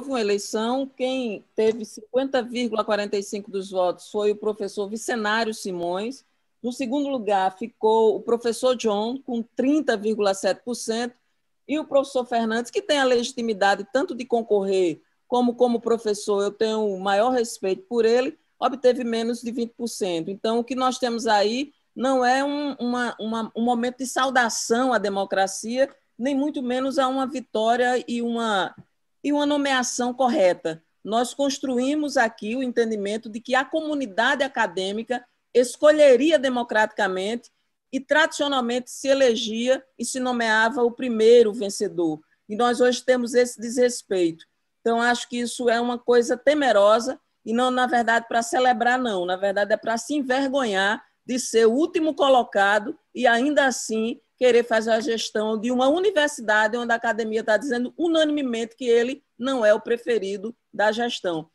houve uma eleição, quem teve 50,45 dos votos foi o professor Vicenário Simões. No segundo lugar ficou o professor John, com 30,7%, e o professor Fernandes, que tem a legitimidade tanto de concorrer como como professor, eu tenho o maior respeito por ele, obteve menos de 20%. Então, o que nós temos aí não é um, uma, uma, um momento de saudação à democracia, nem muito menos a uma vitória e uma e uma nomeação correta. Nós construímos aqui o entendimento de que a comunidade acadêmica escolheria democraticamente e tradicionalmente se elegia e se nomeava o primeiro vencedor. E nós hoje temos esse desrespeito. Então, acho que isso é uma coisa temerosa e não, na verdade, para celebrar, não. Na verdade, é para se envergonhar de ser o último colocado e ainda assim querer fazer a gestão de uma universidade onde a academia está dizendo unanimemente que ele não é o preferido da gestão.